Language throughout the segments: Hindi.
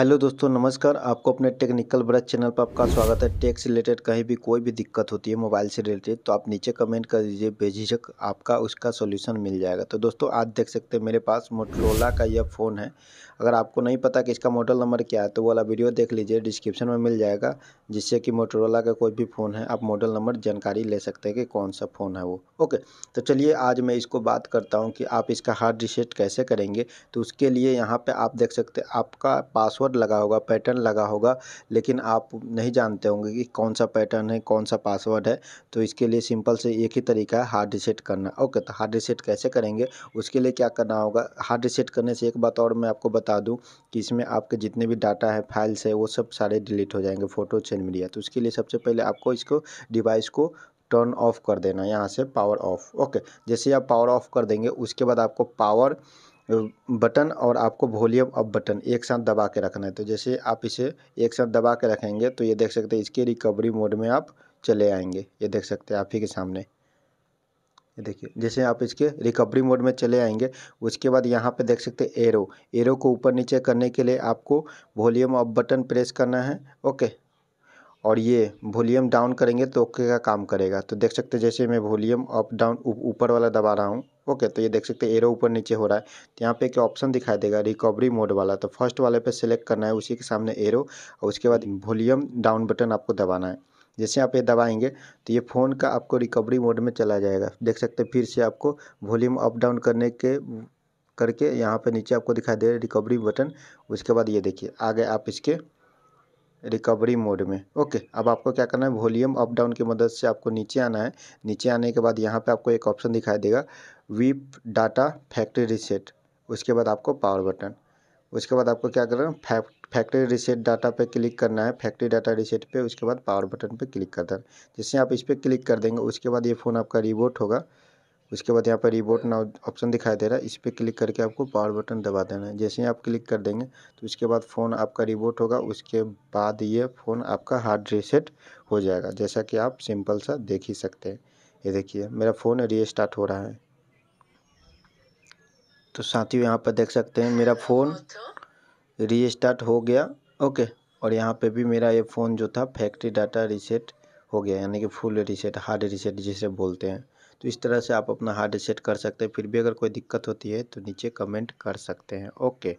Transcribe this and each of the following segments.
हेलो दोस्तों नमस्कार आपको अपने टेक्निकल ब्रश चैनल पर आपका स्वागत है टेक्स रिलेटेड कहीं भी कोई भी दिक्कत होती है मोबाइल से रिलेटेड तो आप नीचे कमेंट कर दीजिए बेझिझक आपका उसका सॉल्यूशन मिल जाएगा तो दोस्तों आज देख सकते हैं मेरे पास मोटरोला का यह फ़ोन है अगर आपको नहीं पता कि इसका मॉडल नंबर क्या है तो वाला वीडियो देख लीजिए डिस्क्रिप्शन में मिल जाएगा जिससे कि मोटरोला का कोई भी फ़ोन है आप मॉडल नंबर जानकारी ले सकते हैं कि कौन सा फ़ोन है वो ओके तो चलिए आज मैं इसको बात करता हूँ कि आप इसका हार्ड रिसेट कैसे करेंगे तो उसके लिए यहाँ पर आप देख सकते आपका पासवर्ड फ्लावर लगा होगा पैटर्न लगा होगा लेकिन आप नहीं जानते होंगे कि कौन सा पैटर्न है कौन सा पासवर्ड है तो इसके लिए सिंपल से एक ही तरीका है हार्ड रिसेट करना ओके तो हार्ड रिसेट कैसे करेंगे उसके लिए क्या करना होगा हार्ड रिसेट करने से एक बात और मैं आपको बता दूँ कि इसमें आपके जितने भी डाटा है फाइल्स है वो सब सारे डिलीट हो जाएंगे फ़ोटो चेंज मीडिया तो उसके लिए सबसे पहले आपको इसको डिवाइस को टर्न ऑफ कर देना यहाँ से पावर ऑफ ओके जैसे आप पावर ऑफ कर देंगे उसके बाद आपको पावर बटन और आपको वॉल्यूम अप बटन एक साथ दबा के रखना है तो जैसे आप इसे एक साथ दबा के रखेंगे तो ये देख सकते हैं इसके रिकवरी मोड में आप चले आएंगे ये देख सकते हैं आप ही के सामने ये देखिए जैसे आप इसके रिकवरी मोड में चले आएंगे उसके बाद यहाँ पे देख सकते हैं एरो एरो को ऊपर नीचे करने के लिए आपको वॉल्यूम अप बटन प्रेस करना है ओके और ये वॉल्यूम डाउन करेंगे तो ओके का काम करेगा तो देख सकते हैं जैसे मैं वॉल्यूम अप डाउन ऊपर वाला दबा रहा हूँ ओके तो ये देख सकते हैं एरो ऊपर नीचे हो रहा है तो यहाँ पे एक ऑप्शन दिखाई देगा रिकवरी मोड वाला तो फर्स्ट वाले पे सेलेक्ट करना है उसी के सामने एरो और उसके बाद वॉल्यूम डाउन बटन आपको दबाना है जैसे आप ये दबाएंगे तो ये फ़ोन का आपको रिकवरी मोड में चला जाएगा देख सकते फिर से आपको वॉल्यूम अप डाउन करने के करके यहाँ पर नीचे आपको दिखाई दे रहा है रिकवरी बटन उसके बाद ये देखिए आगे आप इसके रिकवरी मोड में ओके अब आपको क्या करना है वॉल्यूम अप डाउन की मदद से आपको नीचे आना है नीचे आने के बाद यहाँ पे आपको एक ऑप्शन दिखाई देगा वीप डाटा फैक्ट्री रिसेट उसके बाद आपको पावर बटन उसके बाद आपको क्या करना है फैक्ट्री रिसेट डाटा पे क्लिक करना है फैक्ट्री डाटा रिसेट पे उसके बाद पावर बटन पे क्लिक कर देना जिससे आप इस पर क्लिक कर देंगे उसके बाद ये फ़ोन आपका रिबोट होगा उसके बाद यहाँ पर रिबोट ना ऑप्शन दिखाई दे रहा है इस पर क्लिक करके आपको पावर बटन दबा देना है जैसे ही आप क्लिक कर देंगे तो उसके बाद फ़ोन आपका रिबोट होगा उसके बाद ये फ़ोन आपका हार्ड रीसेट हो जाएगा जैसा कि आप सिंपल सा देख ही सकते हैं ये देखिए मेरा फ़ोन रीस्टार्ट हो रहा है तो साथियों यहाँ पर देख सकते हैं मेरा फ़ोन रीस्टार्ट हो गया ओके और यहाँ पे भी मेरा ये फ़ोन जो था फैक्ट्री डाटा रीसेट हो गया यानी कि फुल रीसेट हार्ड रीसेट जिसे बोलते हैं तो इस तरह से आप अपना हार्ड रिसेट कर सकते हैं फिर भी अगर कोई दिक्कत होती है तो नीचे कमेंट कर सकते हैं ओके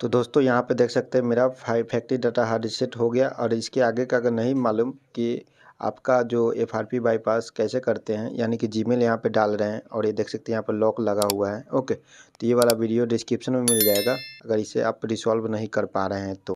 तो दोस्तों यहाँ पे देख सकते हैं मेरा five factory data hard reset हो गया और इसके आगे का अगर नहीं मालूम कि आपका जो एफ आर पी बाईपास कैसे करते हैं यानी कि जीमेल यहाँ पे डाल रहे हैं और ये देख सकते हैं यहाँ पर लॉक लगा हुआ है ओके तो ये वाला वीडियो डिस्क्रिप्शन में मिल जाएगा अगर इसे आप रिसॉल्व नहीं कर पा रहे हैं तो